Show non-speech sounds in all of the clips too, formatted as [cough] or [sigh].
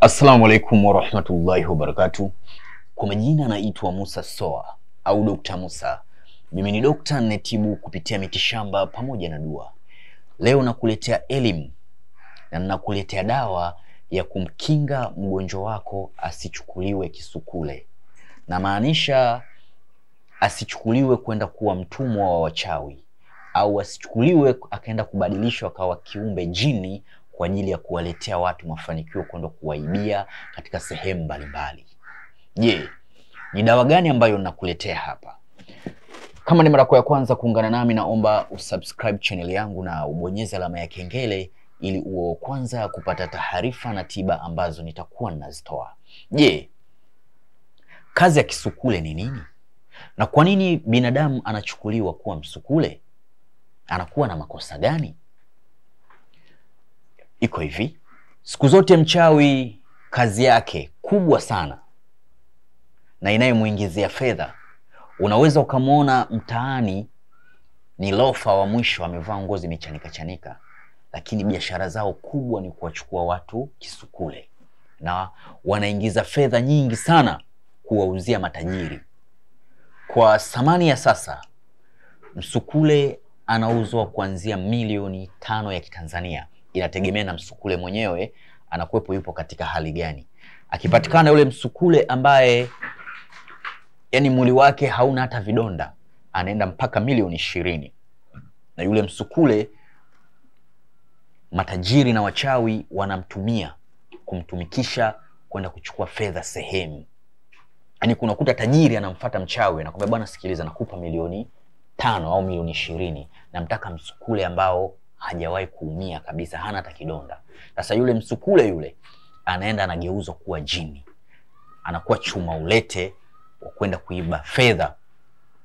Assalamu alaikum warahmatullahi wabarakatu. Kwa majina naitwa Musa Soa au Dr. Musa. Mimi ni dokta netibu kupitia mitishamba pamoja na dua. Leo nakuletea elimu na nakuletea dawa ya kumkinga mgonjwa wako asichukuliwe kisukule, na maanisha asichukuliwe kwenda kuwa mtumwa wa wachawi au asichukuliwe akaenda kubadilishwa akawa kiumbe jini kwa ajili ya kuwaletea watu mafanikio kwenda kuwaibia katika sehemu mbalimbali. Je, ni dawa gani ambayo nakuletea hapa? Kama ni mara ya kwanza kuungana nami, naomba usubscribe channel yangu na ubonyeze alama ya kengele ili uwe wa kwanza kupata taarifa na tiba ambazo nitakuwa ninazitoa. Je, kazi ya kisukule ni nini, na kwa nini binadamu anachukuliwa kuwa msukule? Anakuwa na makosa gani? iko hivi. Siku zote mchawi kazi yake kubwa sana na inayemwingizia fedha, unaweza ukamwona mtaani ni lofa wa mwisho, amevaa nguo zimechanika chanika, lakini biashara zao kubwa ni kuwachukua watu kisukule, na wanaingiza fedha nyingi sana kuwauzia matajiri. Kwa thamani ya sasa, msukule anauzwa kuanzia milioni tano ya Kitanzania inategemea na msukule mwenyewe anakuwepo yupo katika hali gani. Akipatikana yule msukule ambaye yani mwili wake hauna hata vidonda, anaenda mpaka milioni ishirini na yule msukule matajiri na wachawi wanamtumia kumtumikisha kwenda kuchukua fedha sehemu. yani kunakuta tajiri anamfata mchawi, anakwambia bwana, sikiliza, nakupa milioni tano au milioni ishirini, namtaka msukule ambao hajawahi kuumia kabisa, hana hata kidonda. Sasa yule msukule yule anaenda anageuzwa kuwa jini, anakuwa chuma ulete wa kwenda kuiba fedha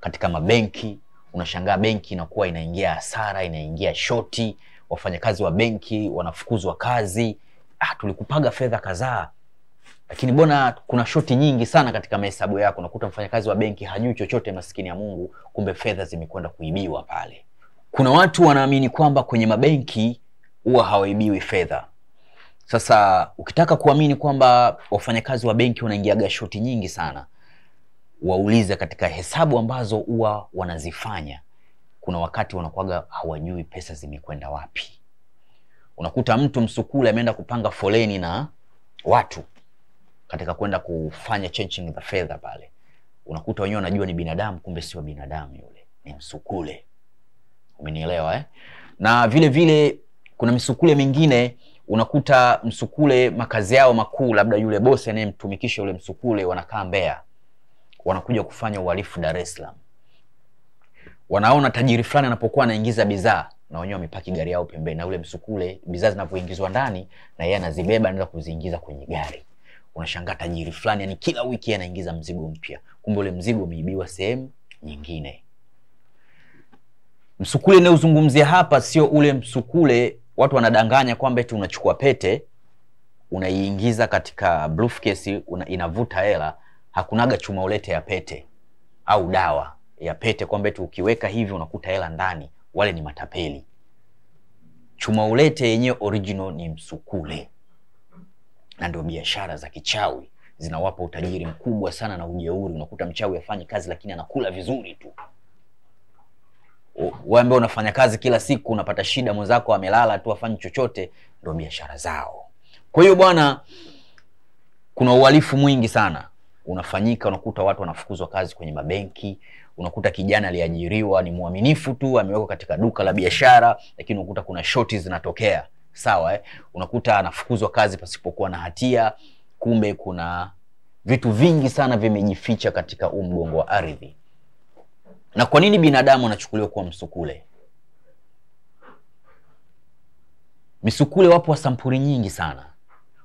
katika mabenki. Unashangaa benki inakuwa inaingia hasara, inaingia shoti, wafanyakazi wa benki wanafukuzwa kazi. Ah, tulikupaga fedha kadhaa lakini mbona kuna shoti nyingi sana katika mahesabu yako. Unakuta mfanyakazi wa benki hajui chochote, maskini ya Mungu, kumbe fedha zimekwenda kuibiwa pale kuna watu wanaamini kwamba kwenye mabenki huwa hawaibiwi fedha. Sasa ukitaka kuamini kwamba wafanyakazi wa benki wanaingiaga shoti nyingi sana, waulize katika hesabu ambazo huwa wanazifanya, kuna wakati wanakuwaga hawajui pesa zimekwenda wapi. Unakuta mtu msukule ameenda kupanga foleni na watu katika kwenda kufanya changing za fedha pale, unakuta wenyewe wanajua ni binadamu, kumbe sio binadamu, yule ni msukule umenielewa eh? na vile vile kuna misukule mingine unakuta msukule makazi yao makuu labda yule bosi anayemtumikisha yule msukule wanakaa Mbeya, wanakuja kufanya uhalifu Dar es Salaam. Wanaona tajiri fulani anapokuwa anaingiza bidhaa na wenyewe wamepaki gari yao pembeni, na ule msukule bidhaa zinapoingizwa ndani na yeye anazibeba, anaweza kuziingiza kwenye gari. Unashangaa tajiri fulani, yani kila wiki anaingiza mzigo mpya, kumbe ule mzigo umeibiwa sehemu nyingine. Msukule nauzungumzia hapa sio ule msukule watu wanadanganya kwamba eti unachukua pete unaiingiza katika briefcase una, inavuta hela. Hakunaga chuma ulete ya pete au dawa ya pete kwamba eti ukiweka hivi unakuta hela ndani. Wale ni matapeli. Chuma ulete yenyewe original ni msukule, na ndio biashara za kichawi zinawapa utajiri mkubwa sana na ujeuri. Unakuta mchawi afanye kazi, lakini anakula vizuri tu wambe unafanya kazi kila siku unapata shida, mwenzako amelala tu afanyi chochote, ndo biashara zao. Kwa hiyo bwana, kuna uhalifu mwingi sana unafanyika. Unakuta watu wanafukuzwa kazi kwenye mabenki, unakuta kijana aliajiriwa ni mwaminifu tu, amewekwa katika duka la biashara, lakini unakuta kuna shoti zinatokea, sawa eh? Unakuta anafukuzwa kazi pasipokuwa na hatia, kumbe kuna vitu vingi sana vimejificha katika huu mgongo wa ardhi na kwa nini binadamu anachukuliwa kuwa msukule? Misukule wapo wa sampuli nyingi sana.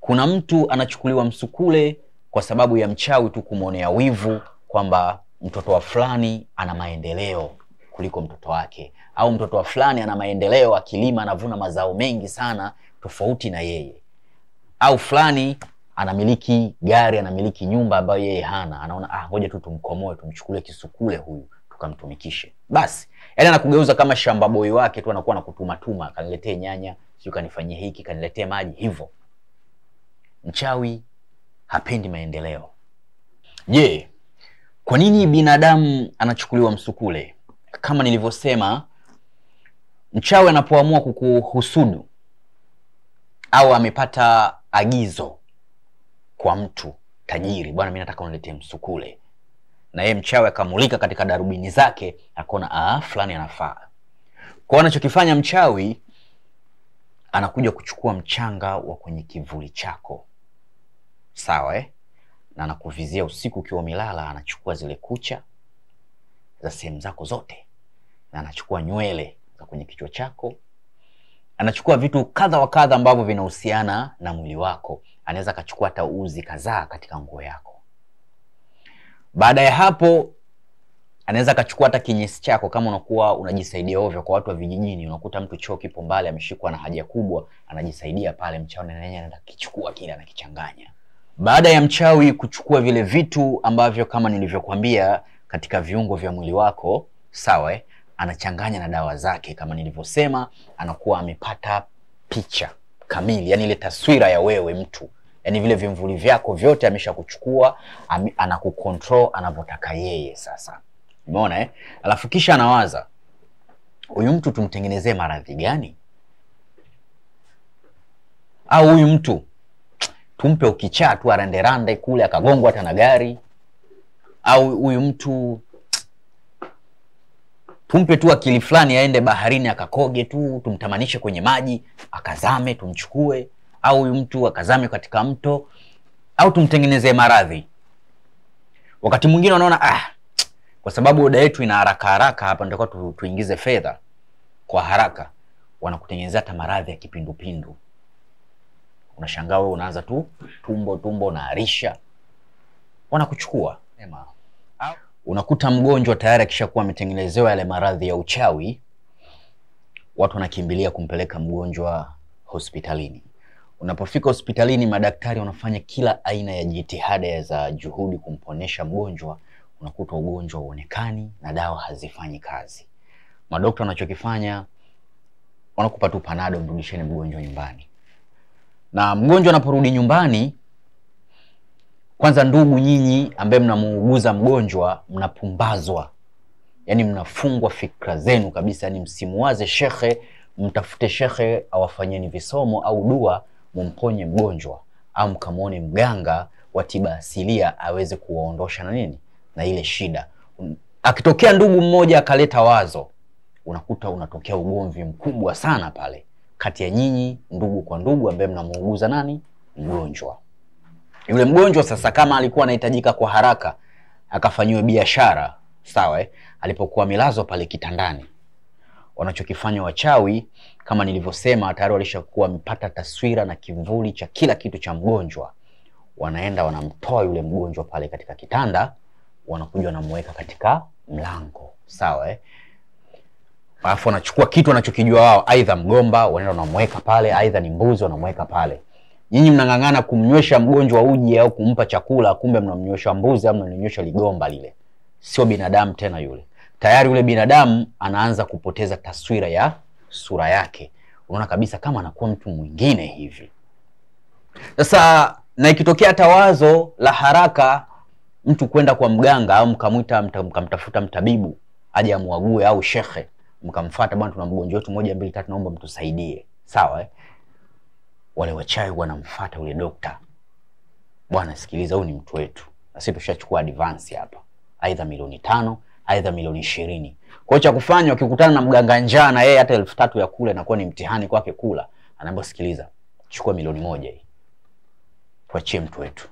Kuna mtu anachukuliwa msukule kwa sababu ya mchawi tu kumwonea wivu kwamba mtoto wa fulani ana maendeleo kuliko mtoto wake, au mtoto wa fulani ana maendeleo, akilima anavuna mazao mengi sana tofauti na yeye, au fulani anamiliki gari, anamiliki nyumba ambayo yeye hana, anaona ah, ngoja tu tumkomoe, tumchukule kisukule huyu kamtumikishe basi yani anakugeuza kama shamba boy wake tu anakuwa nakutumatuma kaniletee nyanya sijui kanifanyie hiki kaniletee maji hivyo mchawi hapendi maendeleo je kwa nini binadamu anachukuliwa msukule kama nilivyosema mchawi anapoamua kukuhusudu au amepata agizo kwa mtu tajiri bwana mi nataka uniletee msukule na yeye mchawi akamulika katika darubini zake akaona ah, fulani anafaa. Kwa anachokifanya mchawi, anakuja kuchukua mchanga wa kwenye kivuli chako, sawa eh? na anakuvizia usiku ukiwa milala anachukua zile kucha za sehemu zako zote, na anachukua nywele za kwenye kichwa chako, anachukua vitu kadha wa kadha ambavyo vinahusiana na mwili wako. Anaweza akachukua hata uzi kadhaa katika nguo yako baada ya hapo anaweza akachukua hata kinyesi chako kama unakuwa unajisaidia ovyo kwa watu wa vijijini unakuta mtu choo kipo mbali ameshikwa na haja kubwa anajisaidia pale mchawi nanenye kile anakichanganya baada ya mchawi kuchukua vile vitu ambavyo kama nilivyokwambia katika viungo vya mwili wako sawa eh, anachanganya na dawa zake kama nilivyosema anakuwa amepata picha kamili yani ile taswira ya wewe mtu yani vile vimvuli vyako vyote ameshakuchukua, anakukontrol anavyotaka yeye. Sasa umeona eh? Alafu kisha anawaza huyu mtu tumtengenezee maradhi gani, au huyu mtu tumpe ukichaa tu aranderande kule akagongwa hata na gari, au huyu mtu tumpe tu akili fulani aende baharini akakoge tu, tumtamanishe kwenye maji akazame, tumchukue au huyu mtu akazame katika mto au tumtengenezee maradhi. Wakati mwingine wanaona ah, kwa sababu oda yetu ina haraka haraka hapa, ndio tu, tuingize fedha kwa haraka, wanakutengenezea hata maradhi ya kipindupindu. Unashangaa wewe unaanza tu tumbo tumbo na wanakuchukua Ema. Unakuta mgonjwa tayari akishakuwa ametengenezewa yale maradhi ya uchawi, watu wanakimbilia kumpeleka mgonjwa hospitalini. Unapofika hospitalini, madaktari wanafanya kila aina ya jitihada za juhudi kumponesha mgonjwa, unakuta ugonjwa uonekani na dawa hazifanyi kazi. Madokta wanachokifanya wanakupa tu panado, mrudisheni mgonjwa nyumbani. Na mgonjwa anaporudi nyumbani, kwanza, ndugu nyinyi ambaye mnamuuguza mgonjwa, mnapumbazwa, yaani mnafungwa fikra zenu kabisa, yaani msimuwaze shekhe, mtafute shekhe awafanyeni visomo au dua mumponye mgonjwa au mkamwone mganga wa tiba asilia aweze kuwaondosha na nini na ile shida. Akitokea ndugu mmoja akaleta wazo, unakuta unatokea ugomvi mkubwa sana pale kati ya nyinyi, ndugu kwa ndugu, ambaye mnamuuguza nani mgonjwa. Yule mgonjwa sasa, kama alikuwa anahitajika kwa haraka akafanyiwe biashara, sawa eh? Alipokuwa milazo pale kitandani wanachokifanya wachawi, kama nilivyosema, tayari walishakuwa wamepata taswira na kivuli cha kila kitu cha mgonjwa. Wanaenda wanamtoa yule mgonjwa pale katika kitanda, wanakuja wanamweka katika mlango, sawa eh? Alafu wanachukua kitu wanachokijua wao, aidha mgomba, wanaenda wanamweka pale, aidha ni mbuzi, wanamweka pale. Nyinyi mnang'ang'ana kumnywesha mgonjwa uji au kumpa chakula, kumbe mnamnywesha mbuzi au mnamnywesha ligomba lile, sio binadamu tena yule tayari yule binadamu anaanza kupoteza taswira ya sura yake, unaona kabisa kama anakuwa mtu mwingine hivi. Sasa na ikitokea tawazo la haraka mtu kwenda kwa mganga au mkamwita mkamtafuta mtabibu aje amuague au shekhe mkamfuata, bwana, tuna mgonjwa wetu moja mbili tatu, naomba mtusaidie, sawa eh? Wale wachawi wanamfuata ule dokta, bwana, sikiliza, huyu ni mtu wetu na sisi tushachukua advance hapa, aidha milioni tano aidha milioni ishirini. Kwa hiyo cha kufanya ukikutana na mganga njaa na yeye hata elfu tatu ya kula inakuwa ni mtihani kwake kula, anaambia sikiliza, chukua milioni moja hii tuachie mtu wetu.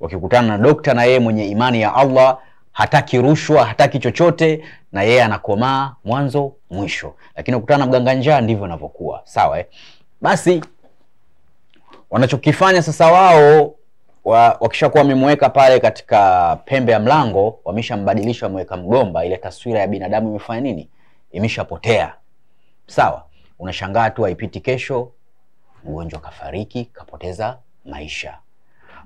Wakikutana na dokta na yeye mwenye imani ya Allah hataki rushwa, hataki chochote, na yeye anakomaa mwanzo mwisho. Lakini ukutana na mganga njaa, ndivyo anavyokuwa. Sawa eh? Basi wanachokifanya sasa wao wa, wakishakuwa wamemweka pale katika pembe ya mlango, wameshambadilisha wameweka mgomba, ile taswira ya binadamu imefanya nini? Imeshapotea. Sawa, unashangaa tu haipiti kesho, mgonjwa kafariki, kapoteza maisha.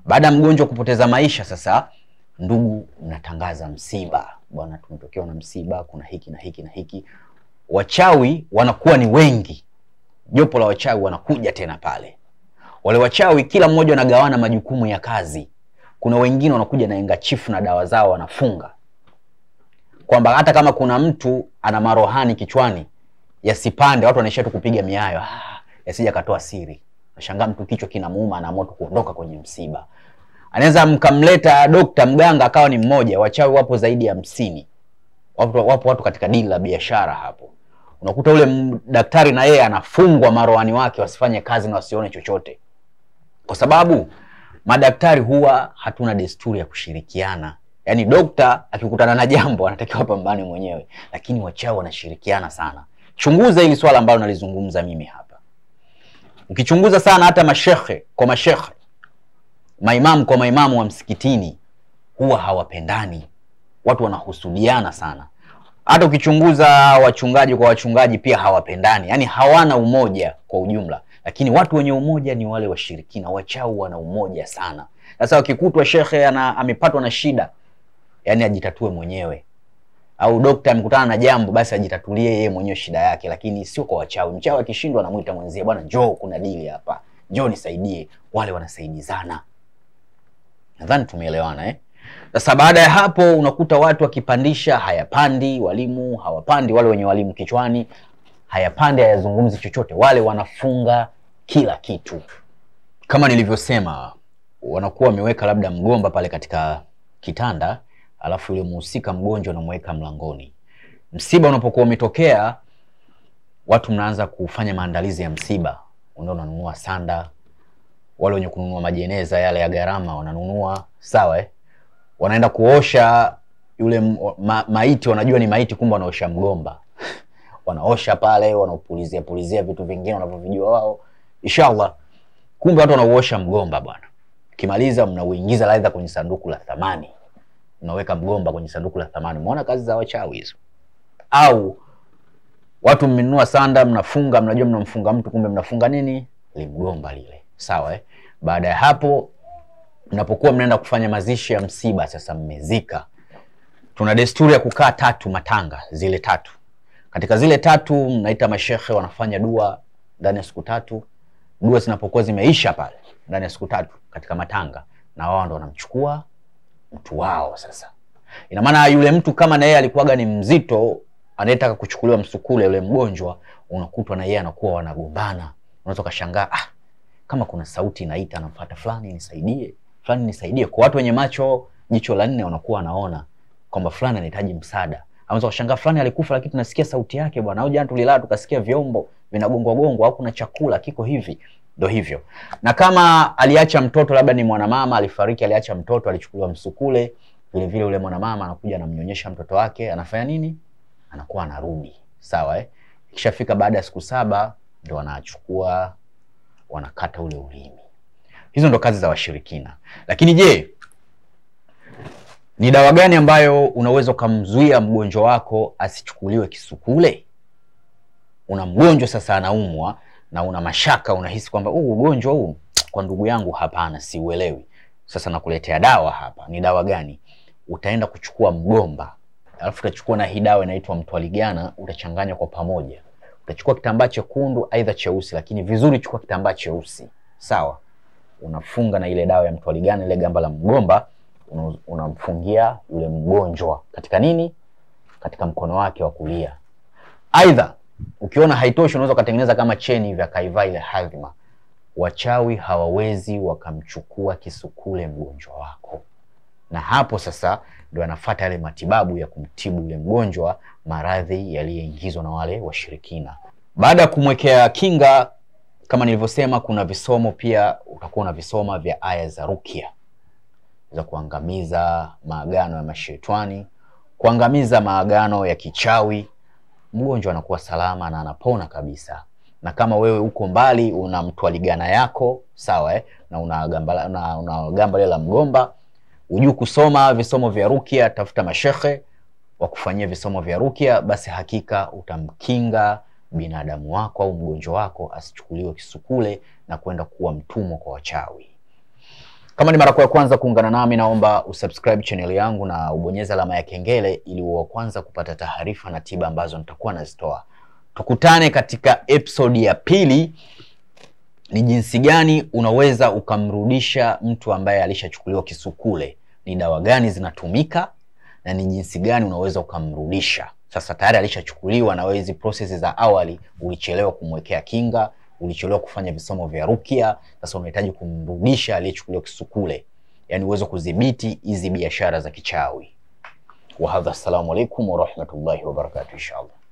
Baada ya mgonjwa kupoteza maisha, sasa ndugu, mnatangaza msiba, bwana, tumetokewa na msiba, kuna hiki na hiki na hiki. Wachawi wanakuwa ni wengi, jopo la wachawi wanakuja tena pale wale wachawi kila mmoja anagawana majukumu ya kazi. Kuna wengine wanakuja na enga chifu na dawa zao wanafunga kwamba hata kama kuna mtu ana marohani kichwani yasipande, watu wanaishia tu kupiga miayo ah, yasija katoa siri. Nashangaa mtu kichwa kinamuuma, anaamua tu kuondoka kwenye msiba. Anaweza mkamleta dokta mganga akawa ni mmoja. Wachawi wapo zaidi ya hamsini. Wapo, wapo watu katika dini la biashara hapo. Unakuta ule daktari na yeye anafungwa marohani wake wasifanye kazi na wasione chochote kwa sababu madaktari huwa hatuna desturi ya kushirikiana. Yaani dokta akikutana na jambo anatakiwa pambane mwenyewe, lakini wachawi wanashirikiana sana. Chunguza hili swala ambalo nalizungumza mimi hapa. Ukichunguza sana hata mashehe kwa mashehe, maimamu kwa maimamu wa msikitini huwa hawapendani, watu wanahusudiana sana. Hata ukichunguza wachungaji kwa wachungaji pia hawapendani, yaani hawana umoja kwa ujumla lakini watu wenye umoja ni wale washirikina, wachau wana umoja sana. Sasa wakikutwa shekhe amepatwa na shida, yani ajitatue mwenyewe, au dokta amekutana na jambo, basi ajitatulie yeye mwenyewe shida yake, lakini sio kwa wachawi. Mchawi akishindwa anamwita mwenzie, bwana, njoo kuna dili hapa, njoo nisaidie. Wale wanasaidizana. Nadhani tumeelewana eh? Sasa baada ya hapo unakuta watu wakipandisha hayapandi, walimu hawapandi, wale wenye walimu kichwani hayapandi, hayazungumzi chochote, wale wanafunga kila kitu. Kama nilivyosema, wanakuwa wameweka labda mgomba pale katika kitanda, alafu yule mhusika mgonjwa anamweka mlangoni. Msiba unapokuwa umetokea, watu mnaanza kufanya maandalizi ya msiba, ndio unanunua sanda, wale wenye kununua majeneza yale ya gharama wananunua, sawa eh? Wanaenda kuosha yule ma, maiti, wanajua ni maiti, kumbe wanaosha mgomba [laughs] wanaosha pale, wanaopulizia pulizia vitu vingine wanavyovijua wao inshallah kumbe watu wanauosha mgomba bwana kimaliza mnauingiza laidha kwenye sanduku la thamani mnaweka mgomba kwenye sanduku la thamani umeona kazi za wachawi hizo au watu mmenunua sanda mnafunga mnajua mnamfunga mtu kumbe mnafunga nini limgomba lile sawa eh? baada ya hapo mnapokuwa mnaenda kufanya mazishi ya msiba sasa mmezika tuna desturi ya kukaa tatu matanga zile tatu katika zile tatu mnaita mashehe wanafanya dua ndani ya siku tatu dua zinapokuwa zimeisha pale ndani ya siku tatu katika matanga, na wao ndo wanamchukua mtu wao. Sasa ina maana yule mtu kama na yeye alikuwaga ni mzito, anayetaka kuchukuliwa msukule, yule mgonjwa, unakutwa na yeye anakuwa wanagombana. Unaweza ukashangaa ah, kama kuna sauti inaita, anamfuata fulani, nisaidie fulani, nisaidie. Kwa watu wenye macho jicho la nne, wanakuwa wanaona kwamba fulani anahitaji msaada. Anaweza kushangaa fulani alikufa lakini tunasikia sauti yake bwana, au jana tulilala tukasikia vyombo vinagongwa gongwa, au kuna chakula kiko hivi. ndo hivyo. Na kama aliacha mtoto, labda ni mwanamama alifariki, aliacha mtoto, alichukuliwa msukule, vile vile yule mwanamama anakuja anamnyonyesha mtoto wake, anafanya nini? Anakuwa anarudi. Sawa eh? Ikishafika baada ya siku saba ndo wanachukua wanakata ule ulimi. Hizo ndo kazi za washirikina. Lakini je, ni dawa gani ambayo unaweza ukamzuia mgonjwa wako asichukuliwe kisukule? Una mgonjwa sasa anaumwa na una mashaka, unahisi kwamba huu ugonjwa huu kwa ndugu yangu, hapana, siuelewi. Sasa nakuletea dawa hapa. Ni dawa gani? Utaenda kuchukua mgomba, alafu utachukua na hii dawa inaitwa mtwaligana, utachanganya kwa pamoja. Utachukua kitambaa chekundu aidha cheusi, lakini vizuri, chukua kitambaa cheusi, sawa. Unafunga na ile dawa ya mtwaligana, ile gamba la mgomba unamfungia yule mgonjwa katika nini, katika mkono wake wa kulia. Aidha, ukiona haitoshi, unaweza ukatengeneza kama cheni vya kaiva ile hadhima Wachawi hawawezi wakamchukua kisukule mgonjwa wako, na hapo sasa ndio anafata yale matibabu ya kumtibu yule mgonjwa maradhi yaliyoingizwa na wale washirikina. Baada ya kumwekea kinga, kama nilivyosema, kuna visomo pia utakuwa visoma vya aya za rukia za kuangamiza maagano ya mashetani, kuangamiza maagano ya kichawi. Mgonjwa anakuwa salama na anapona kabisa. Na kama wewe uko mbali una mtwaligana yako sawa eh? na una gamba, una, una gamba la mgomba, hujui kusoma visomo vya rukia, tafuta mashehe wa kufanyia visomo vya rukia, basi hakika utamkinga binadamu wako au mgonjwa wako asichukuliwe kisukule na kwenda kuwa mtumwa kwa wachawi. Kama ni mara yako ya kwanza kuungana nami, naomba usubscribe channel yangu na ubonyeze alama ya kengele ili uwe kwanza kupata taarifa na tiba ambazo nitakuwa nazitoa. Tukutane katika episode ya pili, ni jinsi gani unaweza ukamrudisha mtu ambaye alishachukuliwa kisukule, ni dawa gani zinatumika na ni jinsi gani unaweza ukamrudisha. Sasa tayari alishachukuliwa na wewe, hizi process za awali ulichelewa kumwekea kinga ulichelewa kufanya visomo vya rukia, sasa unahitaji kumrudisha aliyechukuliwa kisukule, yani uweze kudhibiti hizi biashara za kichawi. Wahadha, assalamu alaikum warahmatullahi wabarakatuh, inshallah.